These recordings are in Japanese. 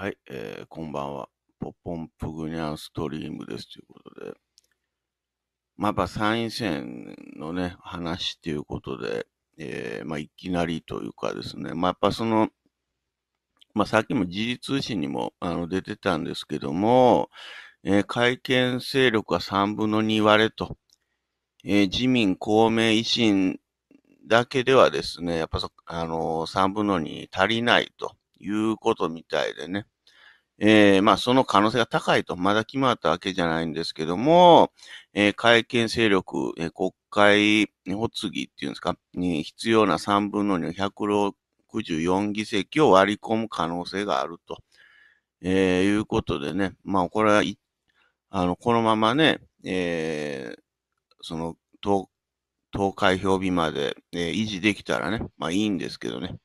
はい、えー、こんばんは。ポポンプグニャンストリームです。ということで。まあ、やっぱ参院選のね、話っていうことで、えー、まあ、いきなりというかですね、まあ、やっぱその、まあ、さっきも時事通信にもあの出てたんですけども、えー、改憲勢力は3分の2割れと、えー、自民、公明、維新だけではですね、やっぱそ、あのー、3分の2足りないと。いうことみたいでね。えー、まあ、その可能性が高いと、まだ決まったわけじゃないんですけども、えー、会見勢力、えー、国会発議っていうんですか、に必要な3分の2の164議席を割り込む可能性があると、えー、いうことでね、まあ、これはあの、このままね、えー、その、投、投開票日まで、えー、維持できたらね、まあいいんですけどね。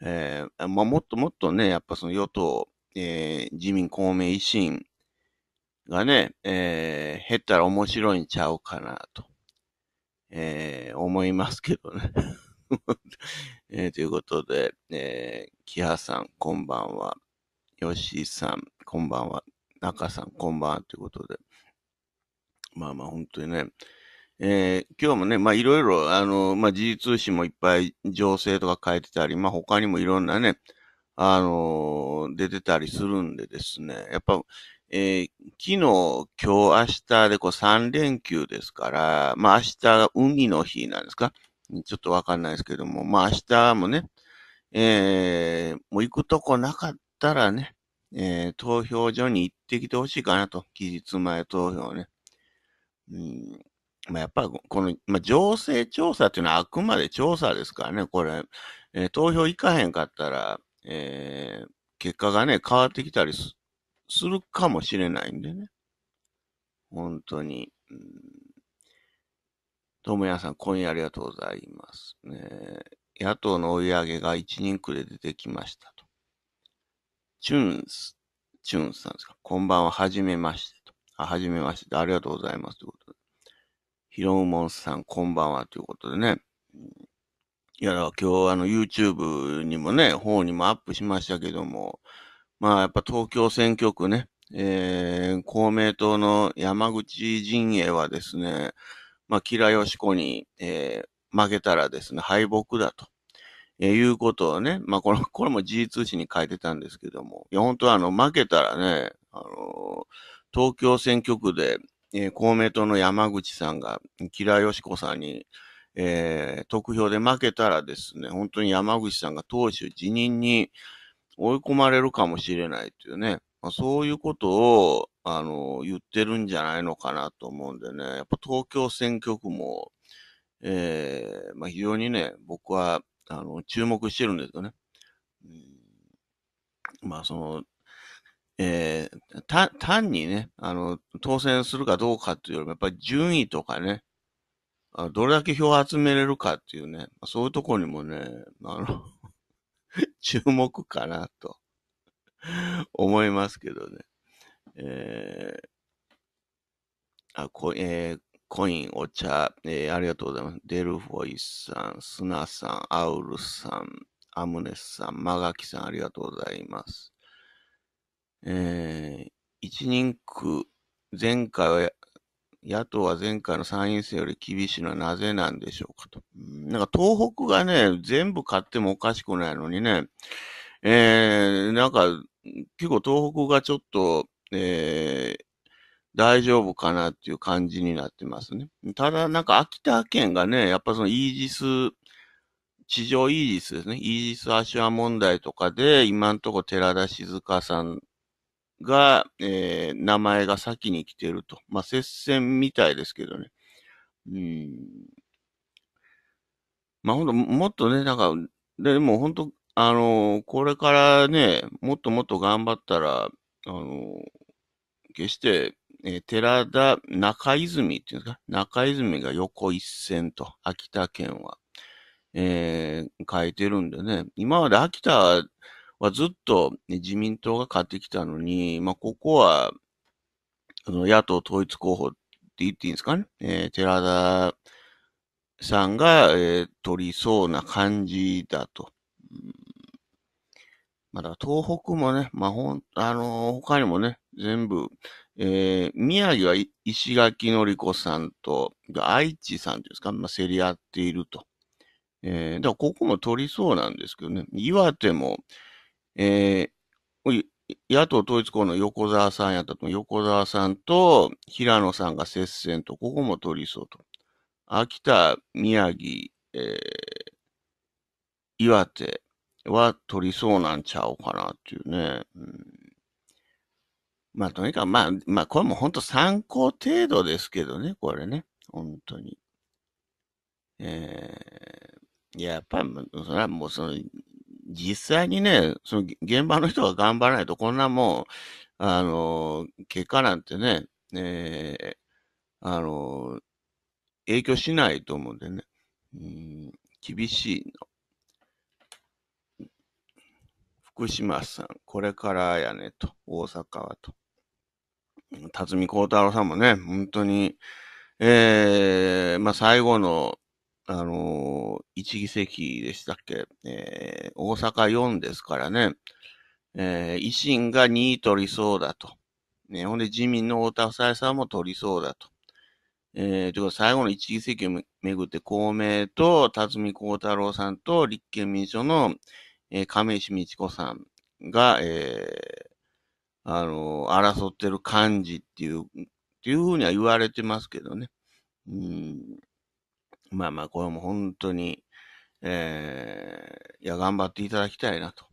えー、まあ、もっともっとね、やっぱその与党、えー、自民、公明、維新がね、えー、減ったら面白いんちゃうかなと、えー、思いますけどね。えー、ということで、えー、キハさん、こんばんは。ヨシさん、こんばんは。中さん、こんばんは。ということで。まあまあ、本当にね、えー、今日もね、まあいろいろ、あの、まあ事通信もいっぱい情勢とか書いてたり、まあ他にもいろんなね、あの、出てたりするんでですね、やっぱ、えー、昨日、今日、明日でこう3連休ですから、まあ明日、海の日なんですかちょっとわかんないですけども、まあ明日もね、えー、もう行くとこなかったらね、えー、投票所に行ってきてほしいかなと、期日前投票ね。うん、まあ、やっぱりこの、まあ、情勢調査というのはあくまで調査ですからね、これ、えー、投票行かへんかったら、えー、結果がね、変わってきたりするかもしれないんでね。本当に。ともやさん、今夜ありがとうございます。ね、野党の追い上げが一人区で出てきましたと。チュンス、チュンスさんですか。こんばんは、はじめましてと。あ、はじめまして。ありがとうございます。ということで。ひろもんさん、こんばんは、ということでね。いや、今日あの YouTube にもね、方にもアップしましたけども、まあやっぱ東京選挙区ね、えー、公明党の山口陣営はですね、まあ、キラヨシコに、えー、負けたらですね、敗北だと。えー、いうことをね、まあ、これ、これも G 通信に書いてたんですけども、いや、本当はあの、負けたらね、あのー、東京選挙区でえー、公明党の山口さんが、吉良よし子さんに、えー、得票で負けたらですね、本当に山口さんが党首辞任に追い込まれるかもしれないというね、まあ、そういうことを、あの、言ってるんじゃないのかなと思うんでね、やっぱ東京選挙区も、えー、まあ、非常にね、僕は、あの、注目してるんですよね。うん、まあ、その、えー、単にね、あの、当選するかどうかっていうよりも、やっぱり順位とかね、あどれだけ票を集めれるかっていうね、そういうとこにもね、あの 注目かなと思いますけどね。えー、あ、こ、えー、コイン、お茶、えー、ありがとうございます。デルフォイさん、スナさん、アウルさん、アムネスさん、マガキさん、ありがとうございます。えー、一人区、前回は、野党は前回の参院選より厳しいのはなぜなんでしょうかと。なんか東北がね、全部買ってもおかしくないのにね、えー、なんか、結構東北がちょっと、えー、大丈夫かなっていう感じになってますね。ただ、なんか秋田県がね、やっぱそのイージス、地上イージスですね。イージスアシュア問題とかで、今んとこ寺田静香さんが、えー、名前が先に来てると。まあ、接戦みたいですけどね。うん。まあ、ほんと、もっとね、だから、でも本当あのー、これからね、もっともっと頑張ったら、あのー、決して、えー、寺田中泉っていうんですか、中泉が横一線と、秋田県は、えー、書いてるんでね、今まで秋田、はずっと、ね、自民党が勝ってきたのに、まあ、ここは、あの、野党統一候補って言っていいんですかね。えー、寺田さんが、えー、取りそうな感じだと。まだ東北もね、まあ、ほん、あのー、他にもね、全部、えー、宮城は石垣のり子さんと、愛知さんですか、まあ、競り合っていると。えー、だからここも取りそうなんですけどね、岩手も、えー、野党統一候の横沢さんやったと、横沢さんと平野さんが接戦と、ここも取りそうと。秋田、宮城、えー、岩手は取りそうなんちゃうかなっていうね。うん、まあ、とにかく、まあ、まあ、これも本当参考程度ですけどね、これね。本当に。えー、や、やっぱり、それはもうその、実際にね、その現場の人が頑張らないと、こんなもう、あの、結果なんてね、えー、あの、影響しないと思うんでね、うん、厳しいの。福島さん、これからやねと、大阪はと。辰巳幸太郎さんもね、本当に、ええー、まあ、最後のあの一議席でしたっけ、えー、大阪4ですからね、えー、維新が2取りそうだと。ね、ほんで自民の太田夫妻さんも取りそうだと。えー、というか最後の一議席をめぐって公明と辰巳幸太郎さんと立憲民主党の、えー、亀石道子さんが、えー、あのー、争ってる感じっていう、っていうふうには言われてますけどね。うんまあまあ、これも本当に、えー、いや、頑張っていただきたいなと。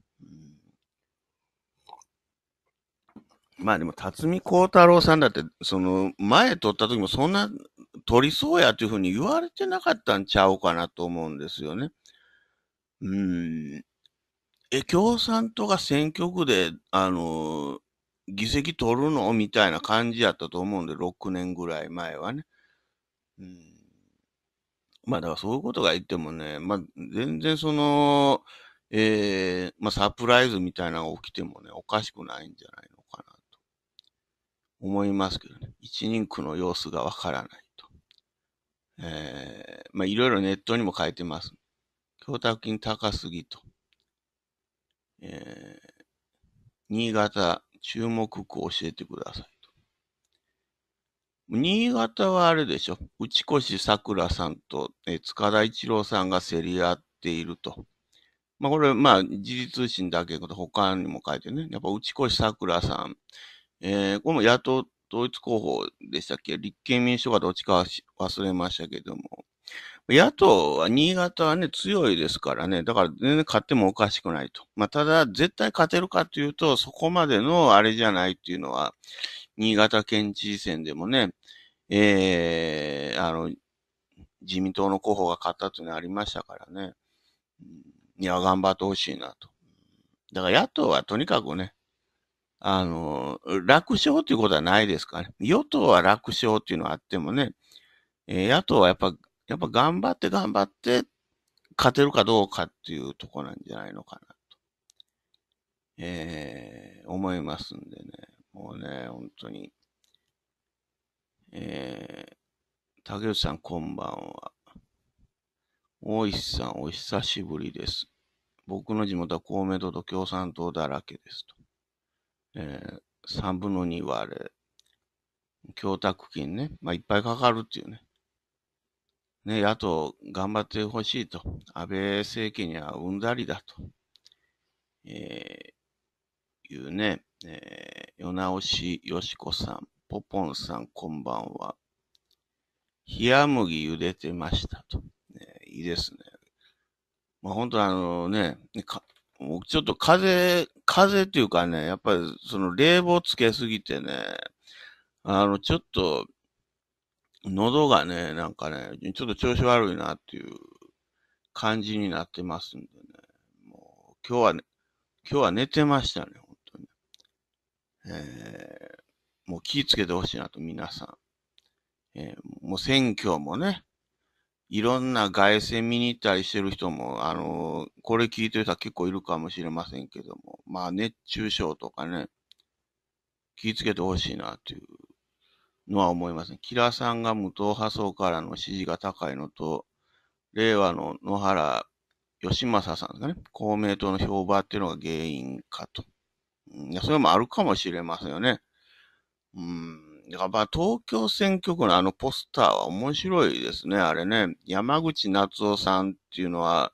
まあでも、辰巳幸太郎さんだって、その、前撮った時もそんな取りそうやというふうに言われてなかったんちゃうかなと思うんですよね。うん。え、共産党が選挙区で、あの、議席取るのみたいな感じやったと思うんで、6年ぐらい前はね。うんまあだからそういうことが言ってもね、まあ全然その、ええー、まあサプライズみたいなのが起きてもね、おかしくないんじゃないのかなと思いますけどね。一人区の様子がわからないと。ええー、まあいろいろネットにも書いてます。供託金高すぎと。ええー、新潟注目区教えてください。新潟はあれでしょ。内越さくらさんと、塚田一郎さんが競り合っていると。まあ、これ、まあ、時事通信だけ他にも書いてね。やっぱ、内越さくらさん。えー、これも野党統一候補でしたっけ立憲民主党がどっちか忘れましたけども。野党は、新潟はね、強いですからね。だから、全然勝ってもおかしくないと。まあ、ただ、絶対勝てるかというと、そこまでのあれじゃないっていうのは、新潟県知事選でもね、ええー、あの、自民党の候補が勝ったというのありましたからね。いや、頑張ってほしいなと。だから野党はとにかくね、あの、楽勝ということはないですからね。与党は楽勝っていうのはあってもね、えー、野党はやっぱ、やっぱ頑張って頑張って、勝てるかどうかっていうとこなんじゃないのかなと、えー、思いますんでね。もうね、本当に。えー、竹内さんこんばんは。大石さんお久しぶりです。僕の地元は公明党と共産党だらけですと。えー、3分の2はあれ、供託金ね。まあ、いっぱいかかるっていうね。ね、野党頑張ってほしいと。安倍政権にはうんざりだと。えいうね、えー、世直しよしこさん、ぽぽんさん、こんばんは。冷麦茹でてましたと。ね、いいですね。まあ、本当あのね、かもうちょっと風、風っていうかね、やっぱりその冷房つけすぎてね、あの、ちょっと、喉がね、なんかね、ちょっと調子悪いなっていう感じになってますんでね。もう、今日はね、今日は寝てましたね。えー、もう気ぃつけてほしいなと、皆さん。えー、もう選挙もね、いろんな外線見に行ったりしてる人も、あのー、これ聞いてる人は結構いるかもしれませんけども、まあ熱中症とかね、気ぃつけてほしいなというのは思いますね。キラさんが無党派層からの支持が高いのと、令和の野原義正さんですかね、公明党の評判っていうのが原因かと。いや、それもあるかもしれませんよね。うん。だからまあ、東京選挙区のあのポスターは面白いですね、あれね。山口夏夫さんっていうのは、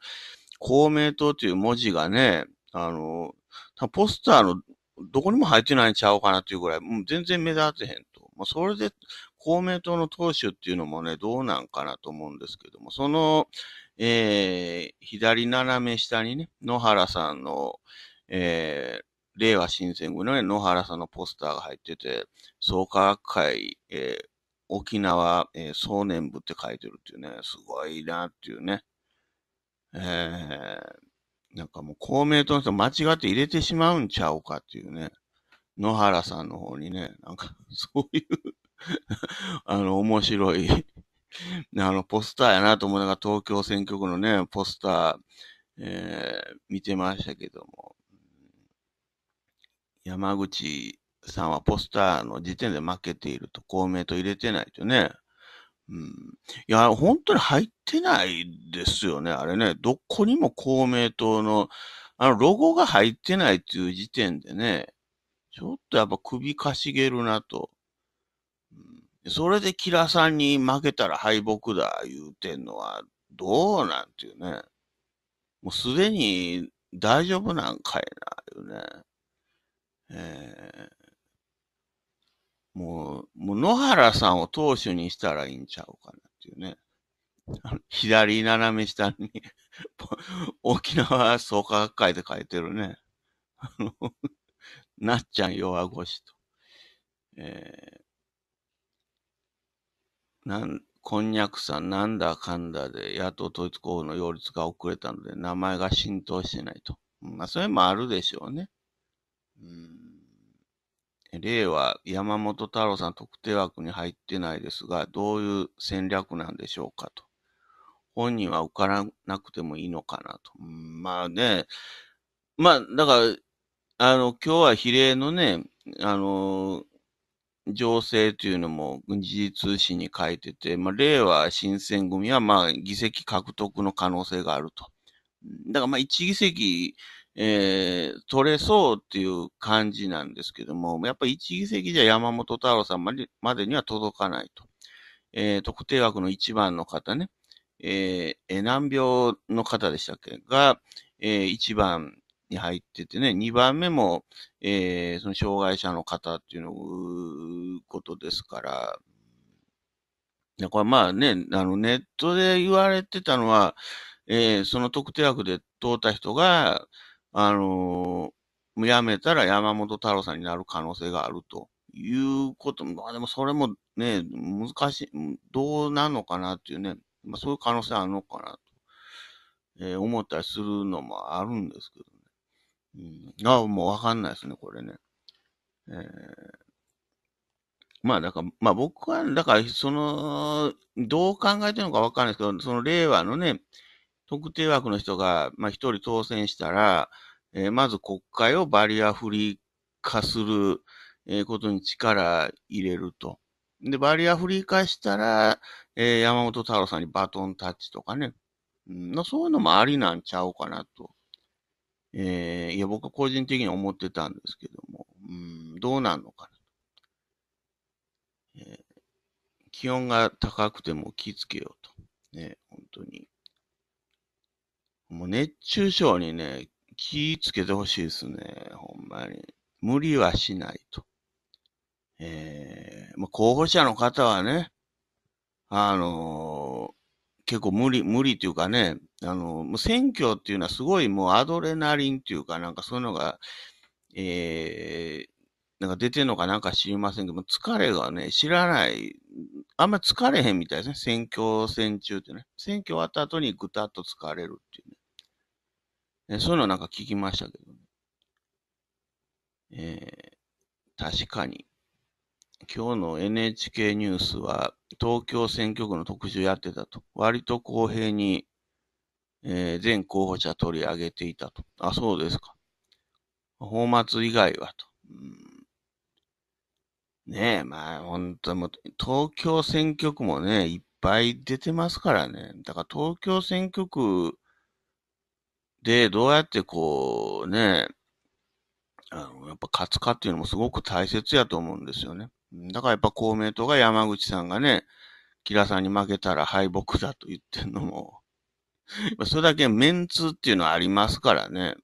公明党という文字がね、あの、ポスターのどこにも入ってないんちゃうかなというぐらい、もう全然目立てへんと。まあ、それで公明党の党首っていうのもね、どうなんかなと思うんですけども、その、えー、左斜め下にね、野原さんの、えー、令和新選組の、ね、野原さんのポスターが入ってて、創価会、えー、沖縄、えー、総年部って書いてるっていうね、すごいなっていうね。えー、なんかもう公明党の人間違って入れてしまうんちゃうかっていうね。野原さんの方にね、なんか そういうあの、面白いあの、ポスターやなと思いながら東京選挙区のね、ポスター、えー、見てましたけども。山口さんはポスターの時点で負けていると、公明と入れてないとね。うん。いや、本当に入ってないですよね、あれね。どこにも公明党の、あの、ロゴが入ってないっていう時点でね、ちょっとやっぱ首かしげるなと。うん、それでキラさんに負けたら敗北だ言うてんのは、どうなんていうね。もうすでに大丈夫なんかいな、いうね。えー、もう、もう野原さんを投手にしたらいいんちゃうかなっていうね。左斜め下に 沖縄創価学会で書いてるね。なっちゃん弱腰と。えー、なん、こんにゃくさんなんだかんだで野党統一候補の擁立が遅れたので名前が浸透してないと。まあ、それもあるでしょうね。うん。例は山本太郎さん特定枠に入ってないですが、どういう戦略なんでしょうかと。本人は受からなくてもいいのかなと。うん、まあね、まあ、だから、あの、今日は比例のね、あの、情勢というのも軍事通信に書いてて、まあ、令和新選組はまあ議席獲得の可能性があると。だからまあ1議席えー、取れそうっていう感じなんですけども、やっぱり一議席じゃ山本太郎さんまでまでには届かないと。えー、特定枠の一番の方ね、えー、難病の方でしたっけが、えー、番に入っててね、二番目も、えー、その障害者の方っていうのことですから、これまあね、あのネットで言われてたのは、えー、その特定枠で通った人が、あのー、辞めたら山本太郎さんになる可能性があるということも、まあでもそれもね、難しい、どうなのかなっていうね、まあそういう可能性あるのかなと、えー、思ったりするのもあるんですけどね。うん。あもうわかんないですね、これね。えー、まあだから、まあ僕は、だからその、どう考えてるのかわかんないですけど、その令和のね、特定枠の人が、まあ、一人当選したら、えー、まず国会をバリアフリー化する、えー、ことに力入れると。で、バリアフリー化したら、えー、山本太郎さんにバトンタッチとかね。うん、そういうのもありなんちゃうかなと。えー、いや、僕は個人的に思ってたんですけども、うん、どうなんのかなと、えー、気温が高くても気つけようと。ね、本当に。もう熱中症にね、気ぃつけてほしいですね。ほんまに。無理はしないと。ええー、まあ、候補者の方はね、あのー、結構無理、無理っていうかね、あのー、もう選挙っていうのはすごいもうアドレナリンっていうかなんかそういうのが、ええなんか出てるのかなんか知りませんけど疲れがね、知らない、あんま疲れへんみたいですね。選挙戦中ってね。選挙終わった後にぐたっと疲れるっていうね。えそういうのなんか聞きましたけどね。えー、確かに。今日の NHK ニュースは東京選挙区の特集やってたと。割と公平に、えー、全候補者取り上げていたと。あ、そうですか。泡沫以外はと。うん、ねえ、まあ本当も東京選挙区もね、いっぱい出てますからね。だから東京選挙区で、どうやってこう、ね、あの、やっぱ勝つかっていうのもすごく大切やと思うんですよね。だからやっぱ公明党が山口さんがね、キラさんに負けたら敗北だと言ってんのも、それだけメンツっていうのはありますからね。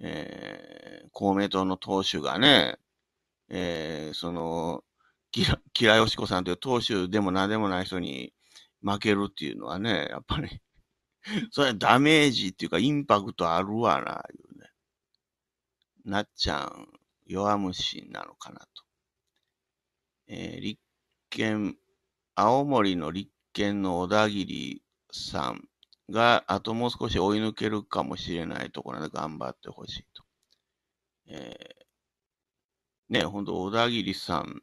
えー、公明党の党首がね、えー、その、キラ、キラヨシコさんという党首でも何でもない人に負けるっていうのはね、やっぱり それはダメージっていうか、インパクトあるわな、いうね。なっちゃん、弱虫なのかなと。えー、立憲、青森の立憲の小田切さんが、あともう少し追い抜けるかもしれないところで頑張ってほしいと。えー、ね、ほんと小田切さん、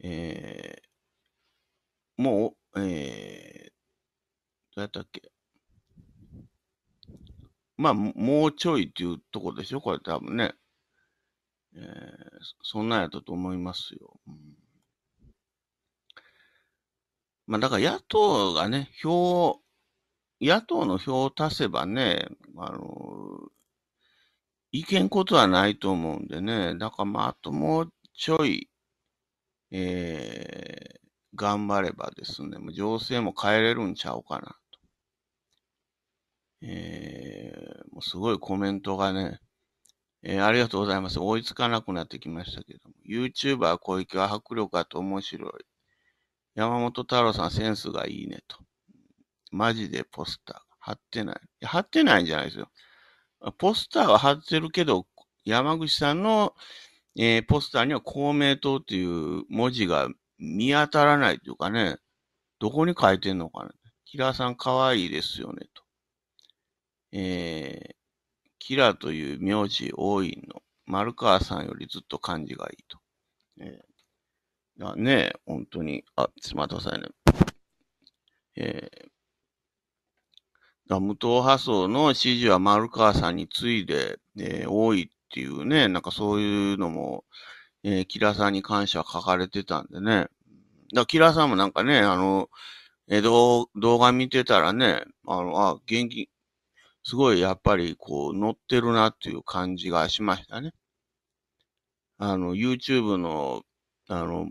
えー、もう、えー、どうやったっけまあ、もうちょいっていうとこでしょ、これ多分ね。えー、そんなんやったと思いますよ。うん、まあ、だから野党がね、票を、野党の票を足せばね、あの、いけんことはないと思うんでね、だからまあ、あともうちょい、えー、頑張ればですね、情勢も変えれるんちゃうかな。えー、もうすごいコメントがね、えー、ありがとうございます。追いつかなくなってきましたけども。YouTuber 小池は迫力あと面白い。山本太郎さんセンスがいいねと。マジでポスター貼ってない。い貼ってないんじゃないですよ。ポスターは貼ってるけど、山口さんの、えー、ポスターには公明党っていう文字が見当たらないというかね、どこに書いてんのかな。キラーさん可愛いですよねと。えー、キラという名字多いの。丸川さんよりずっと感じがいいと。えー、いやね、本当に。あ、すまたさいね。えー、だ無党派層の支持は丸川さんに次いで、えー、多いっていうね、なんかそういうのも、えー、キラさんに関しては書かれてたんでね。だキラさんもなんかね、あの、えー、動画見てたらね、あの、あ、元気、すごいやっぱりこう乗ってるなっていう感じがしましたね。あの、YouTube の、あの、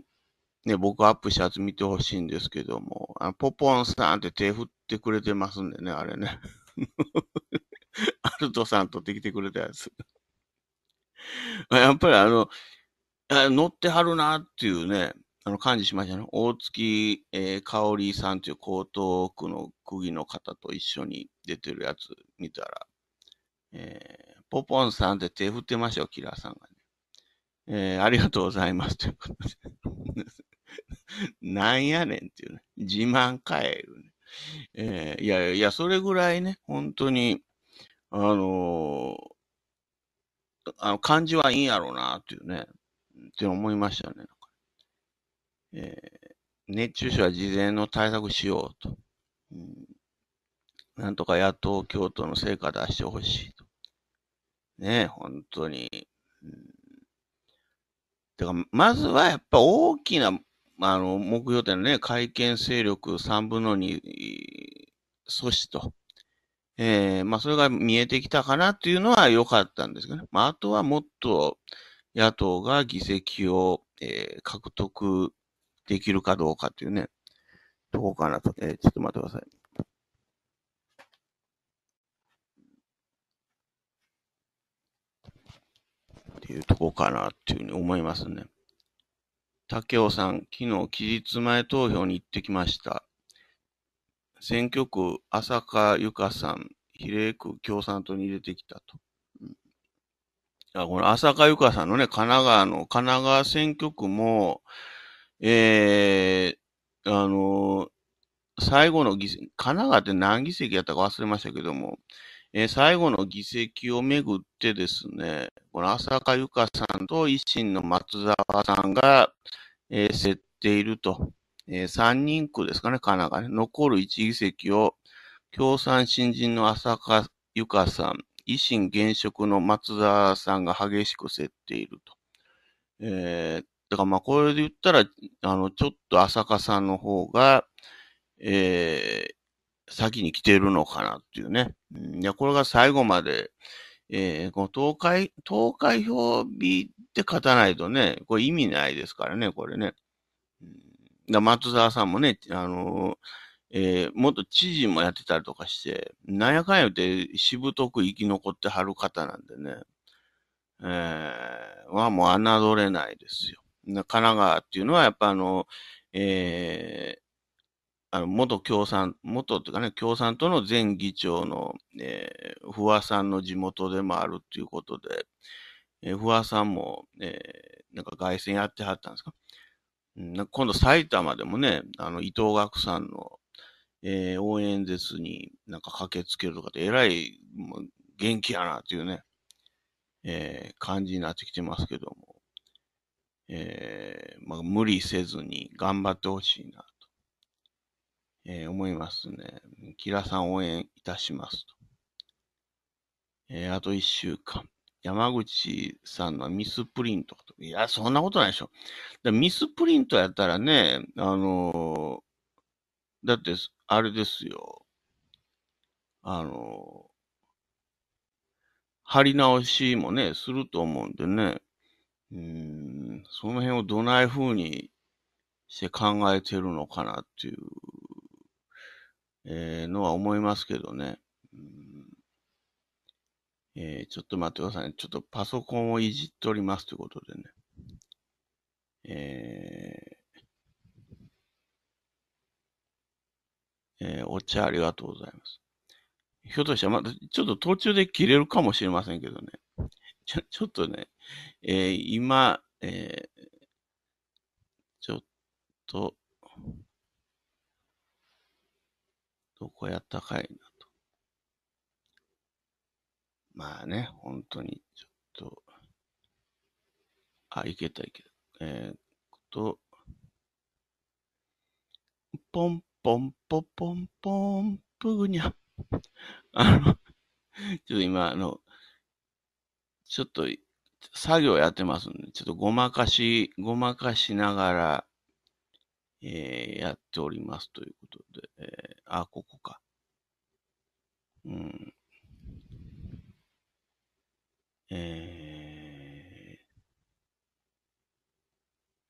ね、僕アップしたやつ見てほしいんですけども、あポポンスーンって手振ってくれてますんでね、あれね。アルトさん取ってきてくれたやつ。やっぱりあの、乗ってはるなっていうね、あの、感じしましたね。大月、えー、香織さんという江東区の区議の方と一緒に出てるやつ見たら、えー、ポポンさんって手振ってましたよ、キラーさんがね。えー、ありがとうございます。ということで。なんやねんっていうね。自慢かえるね。えー、いやいや、それぐらいね、本当に、あのー、あの、漢字はいいんやろうな、っていうね、って思いましたね。えー、熱中症は事前の対策しようと。うん、なんとか野党共闘の成果出してほしいと。ねえ、本当に。うん、てか、まずはやっぱ大きな、あの、目標点ね、改憲勢力3分の2阻止と。えー、まあ、それが見えてきたかなっていうのは良かったんですけどね。まあ、あとはもっと野党が議席を、えー、獲得できるかどうかっていうね、とこかなと。えー、ちょっと待ってください。っていうとこかなっていうふうに思いますね。竹雄さん、昨日期日前投票に行ってきました。選挙区、浅香ゆかさん、比例区、共産党に出てきたと。うん、この浅香ゆかさんのね、神奈川の、神奈川選挙区も、えー、あのー、最後の議席、神奈川って何議席やったか忘れましたけども、えー、最後の議席をめぐってですね、この浅香ゆかさんと維新の松沢さんが、えー、競っていると。えー、3人区ですかね、神奈川ね。残る1議席を、共産新人の浅香ゆかさん、維新現職の松沢さんが激しく競っていると。えー、だからまあこれで言ったら、あの、ちょっと浅香さんの方が、えー、先に来てるのかなっていうね。いや、これが最後まで、えー、この投開、投開票日って勝たないとね、これ意味ないですからね、これね。だ松沢さんもね、あのえー、元知事もやってたりとかして、なんやかんや言って、しぶとく生き残ってはる方なんでね、えー、はもう侮れないですよ。神奈川っていうのは、やっぱあの、えー、あの元共産、元というかね、共産党の前議長の、えー、不破さんの地元でもあるということで、えー、不破さんも、えー、なんか外戦やってはったんですか。なんか今度埼玉でもね、あの伊藤岳さんの、えー、応援演説になんか駆けつけるとかって、えらい元気やなっていうね、えー、感じになってきてますけども。えー、まあ、無理せずに頑張ってほしいなと、えー、思いますね。キラさん応援いたしますと。えー、あと一週間。山口さんのミスプリントと。いや、そんなことないでしょ。だミスプリントやったらね、あのー、だって、あれですよ。あのー、貼り直しもね、すると思うんでね。うん、その辺をどない風にして考えてるのかなっていう、えー、のは思いますけどね。うんえー、ちょっと待ってくださいね。ちょっとパソコンをいじっておりますということでね。えー、えー、お茶ありがとうございます。ひょっとしたら、また、ちょっと途中で切れるかもしれませんけどね。ちょ、ちょっとね、えー、今、えー、ちょっと、どこやったかいなと。まあね、本当に、ちょっと、あ、いけたいけた。えー、っと、ポンポンポポンポンプグニャ。あの、ちょっと今、あの、ちょっと作業やってますんで、ちょっとごまかし、ごまかしながら、えー、やっておりますということで、えー、あ、ここか。うん。え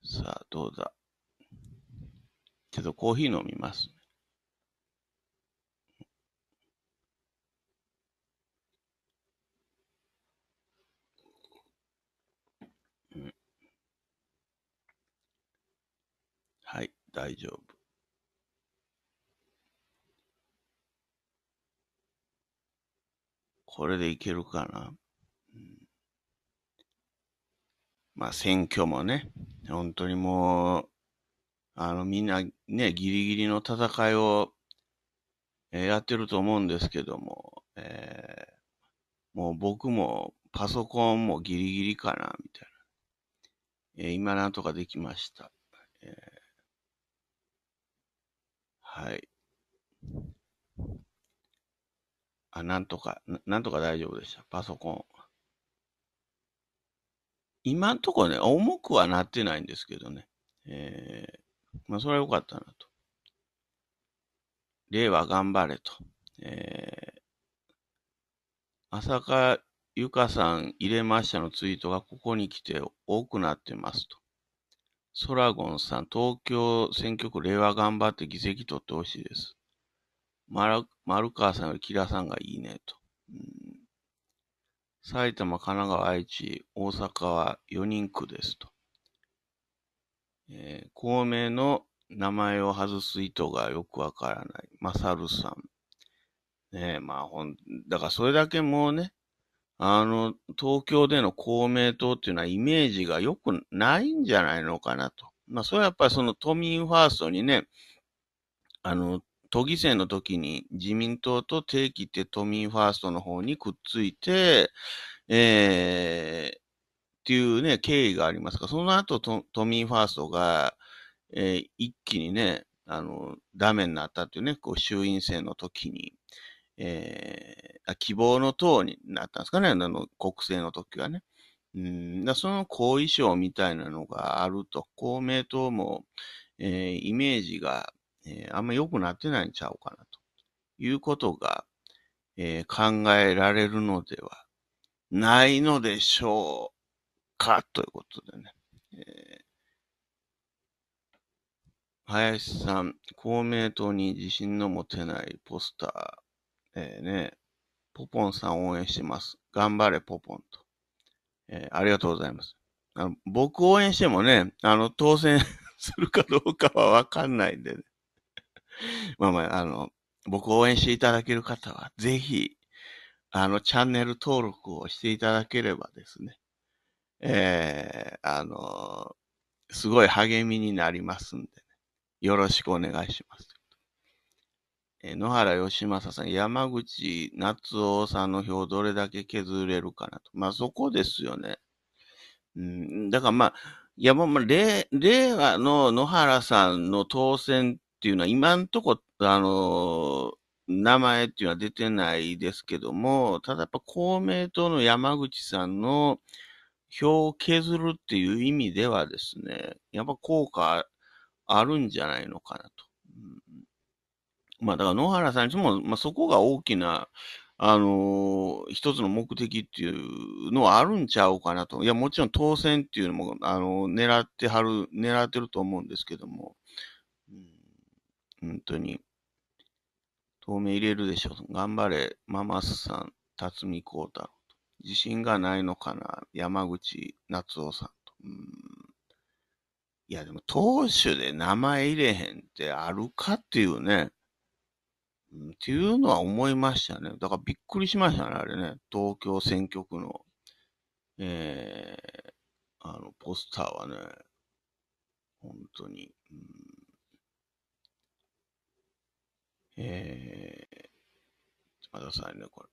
ー、さあ、どうだ。ちょっとコーヒー飲みます。大丈夫これでいけるかな、うん、まあ選挙もね、本当にもう、あのみんなね、ギリギリの戦いを、えやってると思うんですけども、えー、もう僕もパソコンもギリギリかな、みたいな。えー、今なんとかできました。えーはい。あ、なんとか、ななんとか大丈夫でした。パソコン。今んとこね、重くはなってないんですけどね。えー、まあ、それは良かったなと。令和頑張れと。えー、浅香ゆかさん入れましたのツイートがここに来て多くなってますと。ソラゴンさん、東京選挙区、令和頑張って議席取ってほしいです。丸川さんよりキラさんがいいね、と。うん埼玉、神奈川、愛知、大阪は4人区ですと。えー、公明の名前を外す意図がよくわからない。マサルさん。ねえ、まあほん、だからそれだけもうね、あの、東京での公明党っていうのはイメージが良くないんじゃないのかなと。まあ、それはやっぱりその都民ファーストにね、あの、都議選の時に自民党と定期って都民ファーストの方にくっついて、えー、っていうね、経緯がありますが、その後都都民ファーストが、えー、一気にね、あの、ダメになったっていうね、こう、衆院選の時に。えー、希望の党になったんですかね、あの国政の時はね。うんだその後遺症みたいなのがあると、公明党も、えー、イメージが、えー、あんま良くなってないんちゃうかなということが、えー、考えられるのではないのでしょうかということでね。え林さん、公明党に自信の持てないポスター、えー、ね、ポポンさん応援してます。頑張れ、ポポンと。えー、ありがとうございます。あの僕応援してもね、あの、当選するかどうかはわかんないんでね。まあまあ、あの、僕応援していただける方は、ぜひ、あの、チャンネル登録をしていただければですね、えー、あの、すごい励みになりますんで、ね、よろしくお願いします。野原義正さん、山口夏夫さんの票どれだけ削れるかなと。まあそこですよね。うん、だからまあ、いやもう、まあ、令和の野原さんの当選っていうのは今んとこ、あの名前っていうのは出てないですけども、ただやっぱ公明党の山口さんの票を削るっていう意味ではですね、やっぱ効果あるんじゃないのかなと。まあ、だから野原さんにも、まあ、そこが大きな、あのー、一つの目的っていうのはあるんちゃうかなと。いや、もちろん当選っていうのも、あのー、狙ってはる、狙ってると思うんですけども。うん、本当に。透明入れるでしょ。頑張れ、ママスさん、辰巳孝太郎。自信がないのかな、山口夏夫さんと。うん、いや、でも、投手で名前入れへんってあるかっていうね。うん、っていうのは思いましたね。だからびっくりしましたね、あれね。東京選挙区の、えー、あの、ポスターはね、本当に、うん、えー、ちょっと待ってくださいね、これ。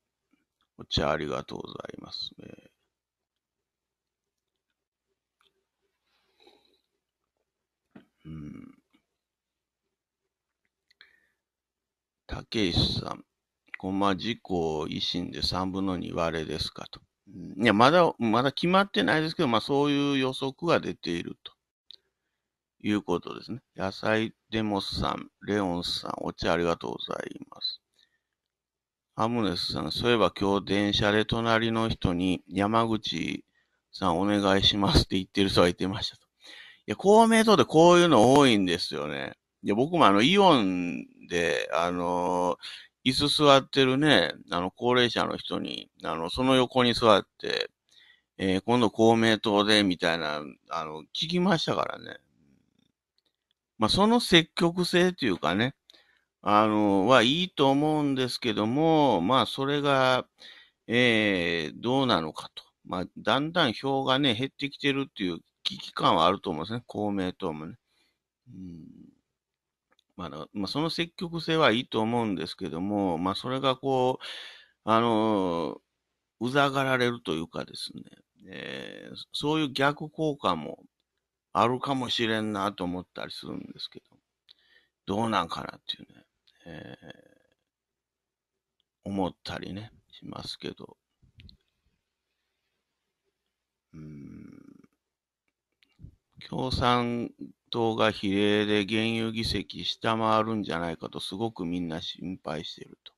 お茶ありがとうございます。えうん竹石さん、ごま自公維新で3分の2割れですかと。いや、まだ、まだ決まってないですけど、まあそういう予測が出ているということですね。野菜デモスさん、レオンさん、お茶ありがとうございます。アムネスさん、そういえば今日電車で隣の人に山口さんお願いしますって言ってる人がいてましたと。いや、公明党でこういうの多いんですよね。で、僕もあの、イオンで、あの、椅子座ってるね、あの、高齢者の人に、あの、その横に座って、えー、今度公明党で、みたいな、あの、聞きましたからね。まあ、その積極性というかね、あの、はいいと思うんですけども、まあ、それが、えー、どうなのかと。まあ、だんだん票がね、減ってきてるっていう危機感はあると思うんですね、公明党もね。うんまあ、まあ、その積極性はいいと思うんですけども、まあ、それがこう、あの、うざがられるというかですね、えー、そういう逆効果もあるかもしれんなと思ったりするんですけど、どうなんかなっていうね、えー、思ったりね、しますけど。うん。共産党が比例で現有議席下回るんじゃないかとすごくみんな心配していると。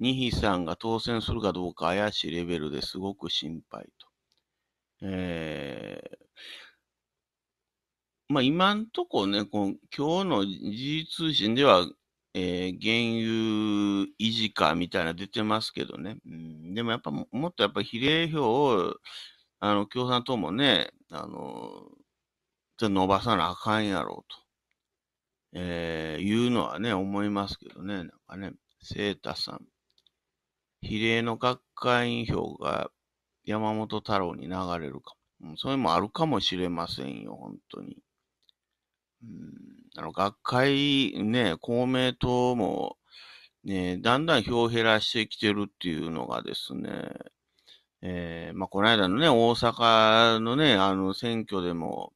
二比さんが当選するかどうか怪しいレベルですごく心配と。えー、まあ今んとこね、この今日の時事通信では、えー、原油維持かみたいな出てますけどね。うん、でもやっぱもっとやっぱ比例票を、あの、共産党もね、あの、ゃ伸ばさなあかんやろうと、えー、いうのはね、思いますけどね、なんかね、聖太さん。比例の学会員票が山本太郎に流れるかも。それもあるかもしれませんよ、本当に。うん、あの、学会、ね、公明党も、ね、だんだん票を減らしてきてるっていうのがですね、えー、まあ、この間のね、大阪のね、あの、選挙でも、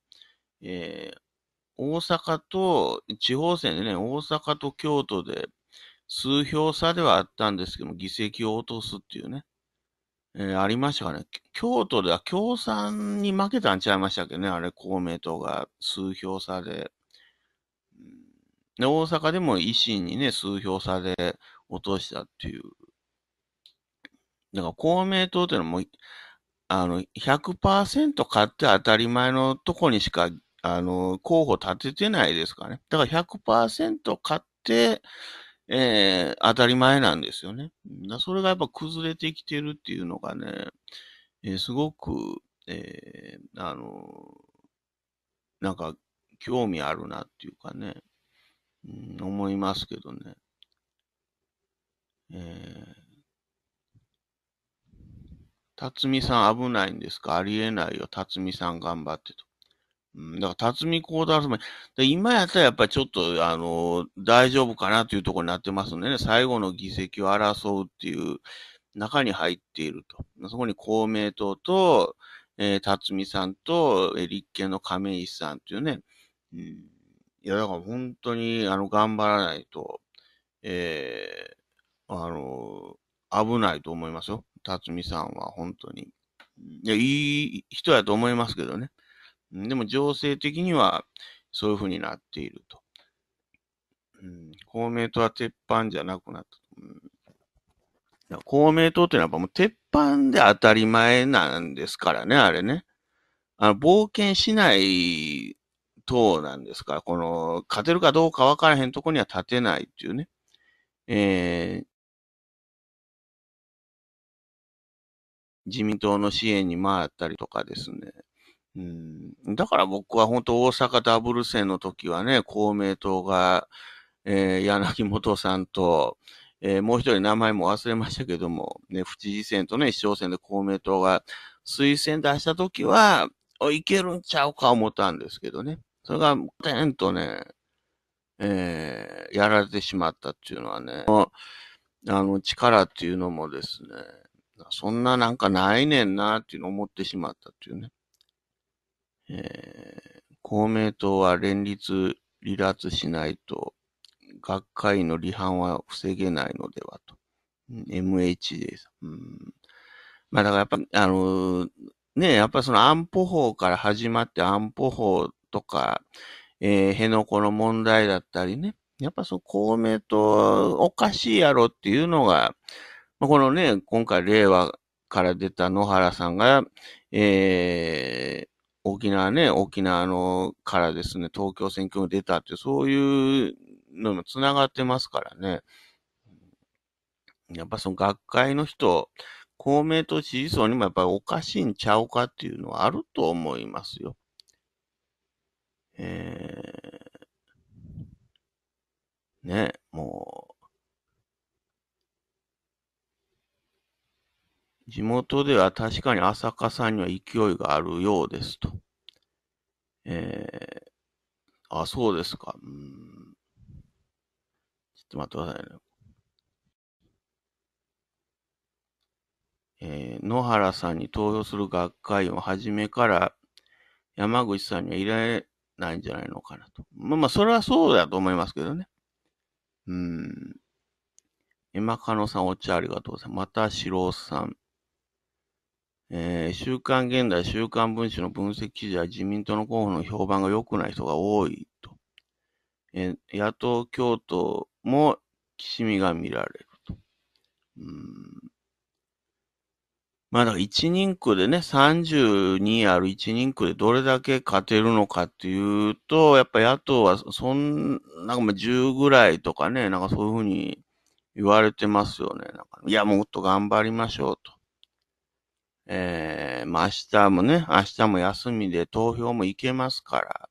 えー、大阪と、地方選でね、大阪と京都で数票差ではあったんですけども、議席を落とすっていうね、えー、ありましたかね。京都では共産に負けたんちゃいましたっけね、あれ、公明党が数票差で。で、大阪でも維新にね、数票差で落としたっていう。だから公明党っていうのはもう、あの、100%買って当たり前のとこにしかあの、候補立ててないですかね。だから100%買って、えー、当たり前なんですよね。それがやっぱ崩れてきてるっていうのがね、えー、すごく、えー、あの、なんか興味あるなっていうかね、うん、思いますけどね。えー、辰巳さん危ないんですかありえないよ。辰巳さん頑張ってと。うん、だから、辰巳孝太郎ん、今やったらやっぱりちょっと、あの、大丈夫かなというところになってますんでね、最後の議席を争うっていう中に入っていると。そこに公明党と、えー、辰巳さんと、えー、立憲の亀井さんっていうね、うん、いや、だから本当に、あの、頑張らないと、えー、あの、危ないと思いますよ。辰巳さんは本当に。いや、いい人やと思いますけどね。でも情勢的にはそういうふうになっていると。うん、公明党は鉄板じゃなくなった。うん、公明党ってのはやっぱもう鉄板で当たり前なんですからね、あれね。あの、冒険しない党なんですから、この、勝てるかどうか分からへんとこには立てないっていうね。えー、自民党の支援に回ったりとかですね。うん、だから僕は本当大阪ダブル戦の時はね、公明党が、えー、柳本さんと、えー、もう一人名前も忘れましたけども、ね、府知事選とね、市長選で公明党が推薦出した時は、いけるんちゃうか思ったんですけどね。それが、テンとね、えー、やられてしまったっていうのはね、あの、力っていうのもですね、そんななんかないねんなっていうのを思ってしまったっていうね。えー、公明党は連立離脱しないと、学会の離反は防げないのではと。m h です。うん、まあだからやっぱ、あのー、ね、やっぱその安保法から始まって安保法とか、えー、辺野古の問題だったりね、やっぱその公明党おかしいやろっていうのが、まあ、このね、今回令和から出た野原さんが、え沖縄ね、沖縄のからですね、東京選挙に出たって、そういうのも繋がってますからね。やっぱその学会の人、公明党支持層にもやっぱりおかしいんちゃうかっていうのはあると思いますよ。えー、ね、もう、地元では確かに浅香さんには勢いがあるようですと。えー、あ、そうですか。うん。ちょっと待ってくださいね。えー、野原さんに投票する学会を初めから山口さんにはいられないんじゃないのかなと。まあまあ、それはそうだと思いますけどね。うん。今、加のさん、お茶ありがとうございます。また、ろ郎さん。えー、週刊現代、週刊文春の分析記事は自民党の候補の評判が良くない人が多いと。えー、野党共闘もきしみが見られると。うんまあだから一人区でね、32ある一人区でどれだけ勝てるのかっていうと、やっぱ野党はそん、なんかまあ10ぐらいとかね、なんかそういうふうに言われてますよね。いや、もっと頑張りましょうと。えー、まあ明日もね、明日も休みで投票も行けますから、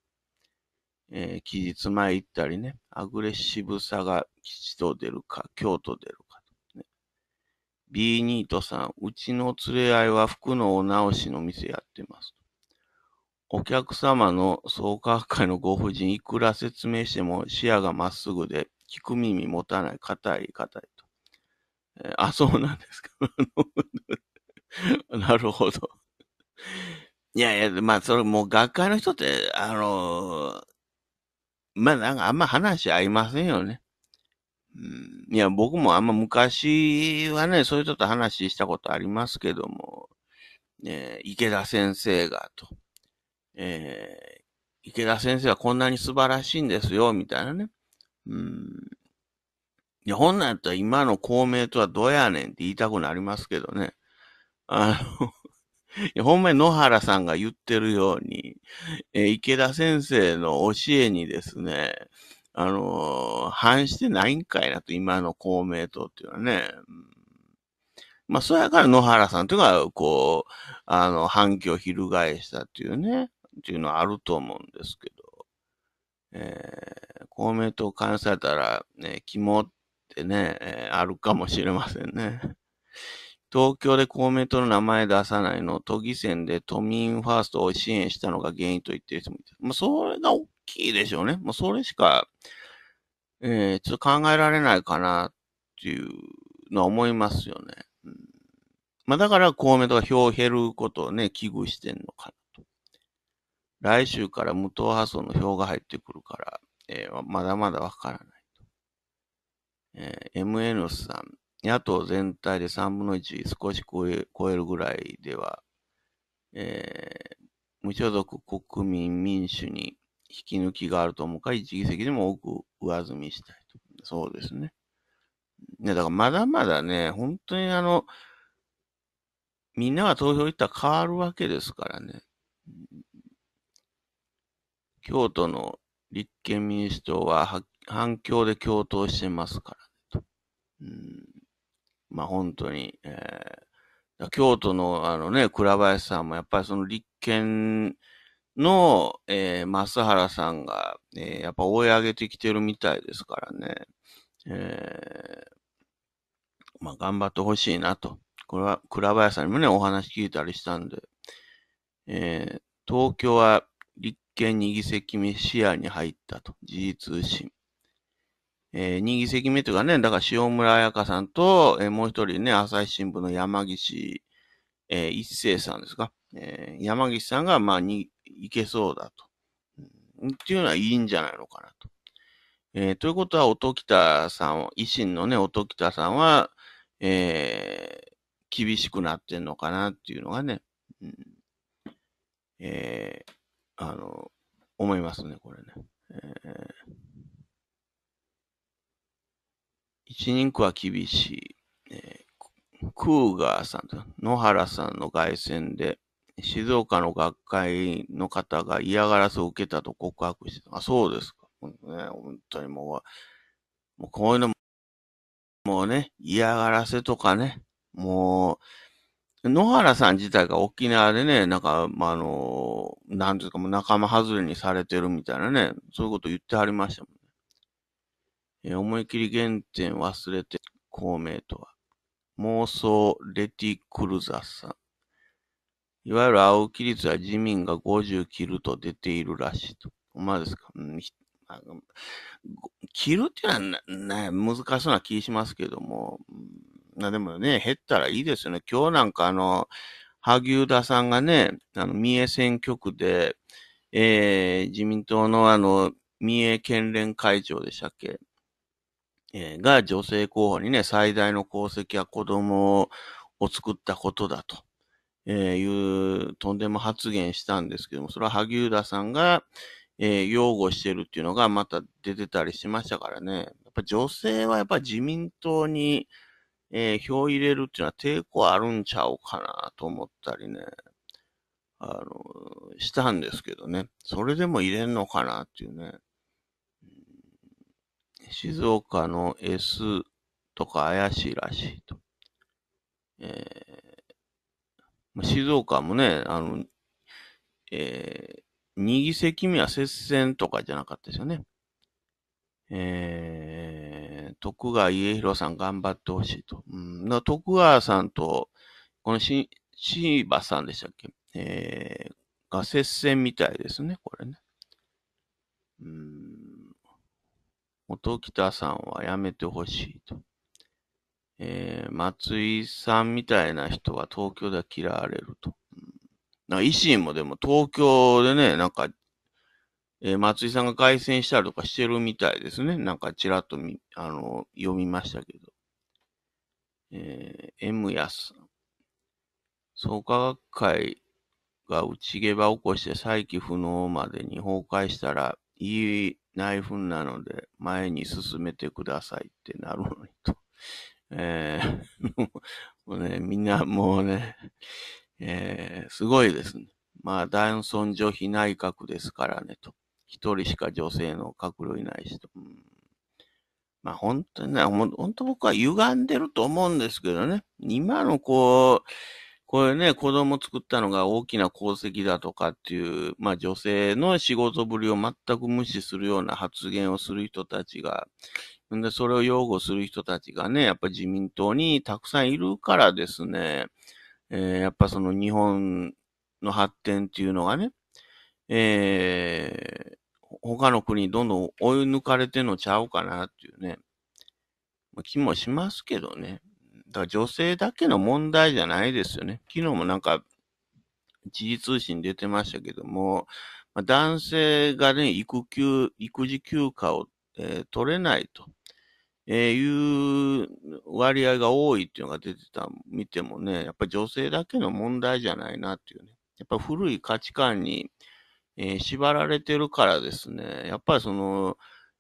えー、期日前行ったりね、アグレッシブさが吉と出るか、京都出るか、ね。B ニートさん、うちの連れ合いは服のお直しの店やってます。お客様の創価会のご婦人、いくら説明しても視野がまっすぐで、聞く耳持たない、硬い、硬いと。えー、あ、そうなんですか。なるほど。いやいや、まあ、それもう学会の人って、あのーまあ、なんかあんま話合いませんよね。うん、いや、僕もあんま昔はね、そういう人と話したことありますけども、ね、池田先生がと、えー、池田先生はこんなに素晴らしいんですよ、みたいなね。うん。いや、本来だったら今の公明とはどうやねんって言いたくなりますけどね。あの、いやほんまに野原さんが言ってるように、えー池田先生の教えにですね、あのー反してないんかいなと、今の公明党っていうのはね。うんまあ、そやから野原さんというのは、こう、あの、反旗を翻したっていうね、っていうのはあると思うんですけど、えー公明党関されたら、ね、肝ってね、えーあるかもしれませんね。東京で公明党の名前出さないの、都議選で都民ファーストを支援したのが原因と言ってる人もいた。まあ、それが大きいでしょうね。まあ、それしか、えー、ちょっと考えられないかなっていうのは思いますよね。うん、まあ、だから公明党が票を減ることをね、危惧してんのかなと。来週から無党派層の票が入ってくるから、えー、まだまだわからないと。えー、MN さん、野党全体で3分の1少し超え超えるぐらいでは、えー、無所属国民民主に引き抜きがあると思うか、一議席でも多く上積みしたいと。そうですね。ね、だからまだまだね、本当にあの、みんなが投票行ったら変わるわけですからね。京都の立憲民主党は反響で共闘してますからねと。うんまあ本当に、えー、京都のあのね、倉林さんもやっぱりその立憲の、えー、増原さんが、えー、やっぱ追い上げてきてるみたいですからね、えー、まあ頑張ってほしいなと。これは倉林さんにもね、お話聞いたりしたんで、えー、東京は立憲に議席目視野に入ったと、時事通信。えー、議席目というかね、だから塩村彩香さんと、えー、もう一人ね、朝日新聞の山岸、えー、一世さんですか。えー、山岸さんが、まあ、に、いけそうだと、うん。っていうのはいいんじゃないのかなと。えー、ということは、音北さんを、維新のね、音北さんは、えー、厳しくなってんのかなっていうのがね、うん、えー、あの、思いますね、これね。えー一人区は厳しい。えー、クーガーさんと野原さんの凱旋で、静岡の学会の方が嫌がらせを受けたと告白してあ、そうですか。ね、本当にもう、もうこういうのも、もうね、嫌がらせとかね、もう、野原さん自体が沖縄でね、なんか、まあ、あの、なんていうかもう仲間外れにされてるみたいなね、そういうこと言ってはりましたもんえ思いきり原点忘れて孔明とは。妄想レティクルザさん。いわゆる青木率は自民が50切ると出ているらしいと。ほんまですか、うん、切るっていうのはな、な、難しそうな気しますけども。な、でもね、減ったらいいですよね。今日なんかあの、萩生田さんがね、あの、三重選挙区で、えー、自民党のあの、三重県連会長でしたっけえが女性候補にね、最大の功績は子供を作ったことだと、えいうとんでも発言したんですけども、それは萩生田さんが、え擁護してるっていうのがまた出てたりしましたからね。やっぱ女性はやっぱ自民党に、え票入れるっていうのは抵抗あるんちゃうかなと思ったりね、あの、したんですけどね。それでも入れんのかなっていうね。静岡の S とか怪しいらしいと。えー、静岡もね、あの、えー、2議席目は接戦とかじゃなかったですよね。えー、徳川家広さん頑張ってほしいと。うん、徳川さんと、このし、しばさんでしたっけえー、が接戦みたいですね、これね。うん元北さんはやめてほしいと。えー、松井さんみたいな人は東京では嫌われると。な維新もでも東京でね、なんか、えー、松井さんが凱旋したりとかしてるみたいですね。なんかちらっとみ、あの、読みましたけど。えー、M やす。創価学会が内毛場起こして再起不能までに崩壊したら、いいイフなので前に進めてくださいってなるのにと。えー、もうね、みんなもうね、えー、すごいですね。まあ、男尊女卑内閣ですからね、と。一人しか女性の閣僚いないしと。うん、まあ、本当にね、本当僕は歪んでると思うんですけどね。今のこう、これね、子供作ったのが大きな功績だとかっていう、まあ女性の仕事ぶりを全く無視するような発言をする人たちが、んで、それを擁護する人たちがね、やっぱ自民党にたくさんいるからですね、えー、やっぱその日本の発展っていうのがね、えー、他の国にどんどん追い抜かれてんのちゃうかなっていうね、気もしますけどね。だから女性だけの問題じゃないですよね。昨日もなんか、時事通信出てましたけども、まあ、男性がね、育休、育児休暇を、えー、取れないと、えー、いう割合が多いっていうのが出てた、見てもね、やっぱり女性だけの問題じゃないなっていうね。やっぱ古い価値観に、えー、縛られてるからですね、やっぱりその、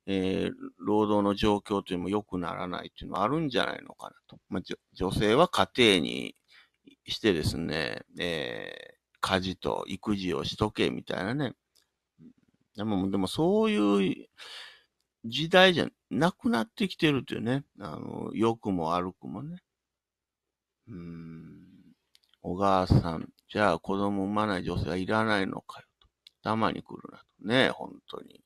えー、労働の状況というのも良くならないというのはあるんじゃないのかなと。まあ、女性は家庭にしてですね、えー、家事と育児をしとけみたいなね。でも、でもそういう時代じゃなくなってきてるというね、あの、良くも悪くもね。うん、お母さん、じゃあ子供産まない女性はいらないのかよと。たまに来るなとね、本当に。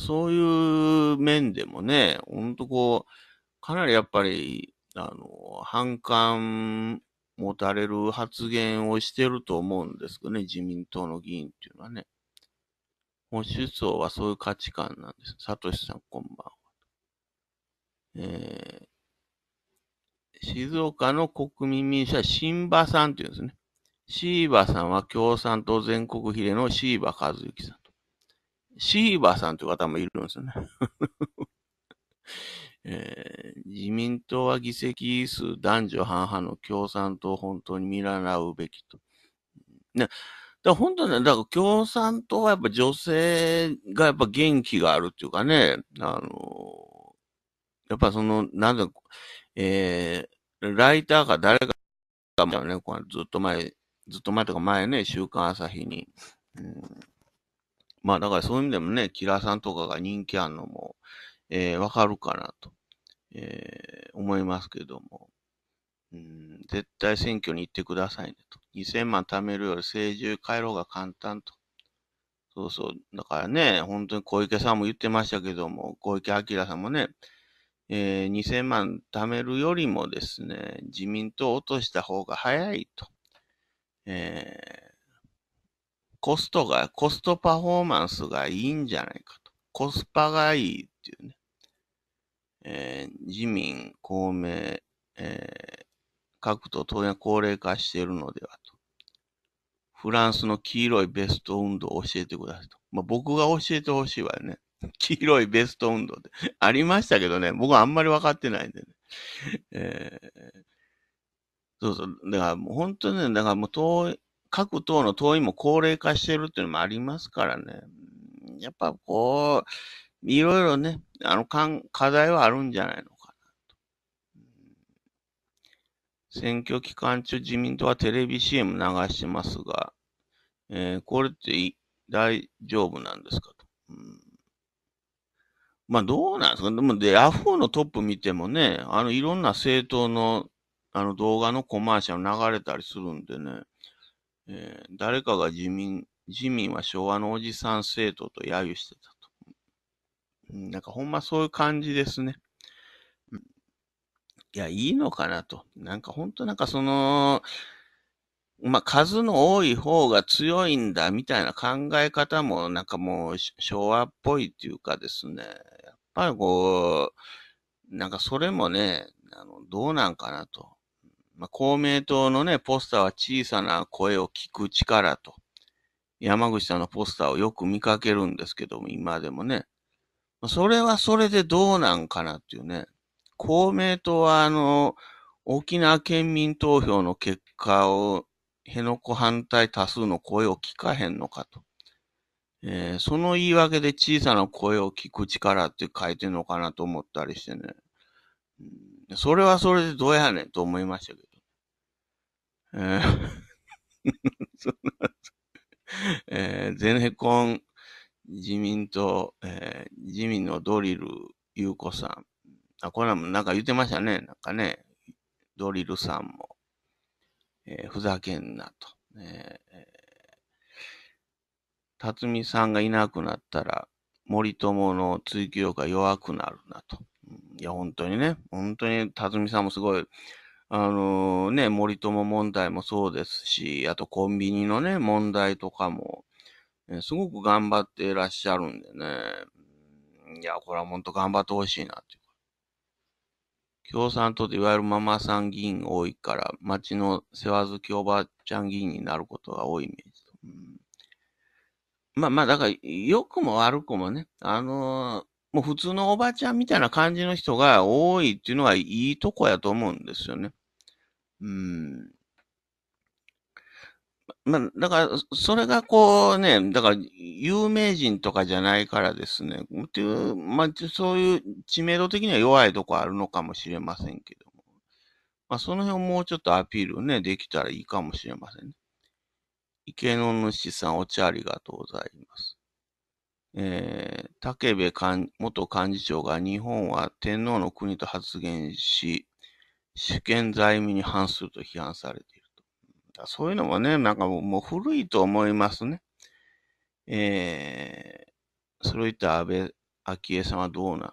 そういう面でもね、ほんとこう、かなりやっぱり、あの、反感持たれる発言をしてると思うんですけどね、自民党の議員っていうのはね。保守層はそういう価値観なんです。サトシさん、こんばんは。えー、静岡の国民民主は新馬さんっていうんですね。椎葉さんは共産党全国比例の椎葉和幸さん。シーバーさんという方もいるんですよね。えー、自民党は議席数男女半々の共産党を本当に見習うべきと。ね、だ本当ね、だから共産党はやっぱ女性がやっぱ元気があるっていうかね、あの、やっぱその、なんだ、えー、ライターか誰かが、ね、ずっと前、ずっと前とか前ね、週刊朝日に、うん、まあだからそういう意味でもね、キラーさんとかが人気あるのも、えー、わかるかなと、えー、思いますけども、うん、絶対選挙に行ってくださいねと。2000万貯めるより政治回路が簡単と。そうそう。だからね、本当に小池さんも言ってましたけども、小池晃さんもね、えー、2000万貯めるよりもですね、自民党を落とした方が早いと。えーコストが、コストパフォーマンスがいいんじゃないかと。コスパがいいっていうね。えー、自民、公明、えー、各党当然高齢化しているのではと。フランスの黄色いベスト運動を教えてくださいと。まあ、僕が教えてほしいわよね。黄色いベスト運動ってありましたけどね、僕はあんまり分かってないんでね。えー、そうそう。だからもう本当にね、だからもうい、各党の党員も高齢化してるっていうのもありますからね。やっぱこう、いろいろね、あの、課題はあるんじゃないのかなと。選挙期間中自民党はテレビ CM 流してますが、えー、これって大丈夫なんですかと。うんまあどうなんですかでも、で、ヤフーのトップ見てもね、あの、いろんな政党の、あの、動画のコマーシャル流れたりするんでね。えー、誰かが自民、自民は昭和のおじさん政党と揶揄してたと。なんかほんまそういう感じですね。いや、いいのかなと。なんかほんとなんかその、まあ、数の多い方が強いんだみたいな考え方もなんかもう昭和っぽいっていうかですね。やっぱりこう、なんかそれもね、あのどうなんかなと。まあ、公明党のね、ポスターは小さな声を聞く力と、山口さんのポスターをよく見かけるんですけども、今でもね。それはそれでどうなんかなっていうね。公明党は、あの、沖縄県民投票の結果を、辺野古反対多数の声を聞かへんのかと。えー、その言い訳で小さな声を聞く力って書いてんのかなと思ったりしてね。それはそれでどうやねんと思いましたけど。えー えー、コン自民党、えー、自民のドリル優子さん。あ、これはもなんか言ってましたね。なんかね、ドリルさんも、えー、ふざけんなと。えー、辰巳さんがいなくなったら、森友の追及力が弱くなるなと。いや、本当にね、本当に辰巳さんもすごい、あのね、森友問題もそうですし、あとコンビニのね、問題とかも、ね、すごく頑張っていらっしゃるんでね、いや、これは本当頑張ってほしいなっていう。共産党っていわゆるママさん議員多いから、町の世話好きおばあちゃん議員になることが多いイメージ。うん、まあまあ、だから、良くも悪くもね、あのーもう普通のおばちゃんみたいな感じの人が多いっていうのはいいとこやと思うんですよね。うん。まあ、だから、それがこうね、だから、有名人とかじゃないからですね、っていう、まあ、そういう知名度的には弱いとこあるのかもしれませんけども、まあ、その辺をもうちょっとアピールね、できたらいいかもしれませんね。池の主さん、お茶ありがとうございます。えー、武部元幹事長が日本は天皇の国と発言し、主権財務に反すると批判されていると。そういうのもね、なんかもう古いと思いますね。えー、それを言った安倍昭恵さんはどうなの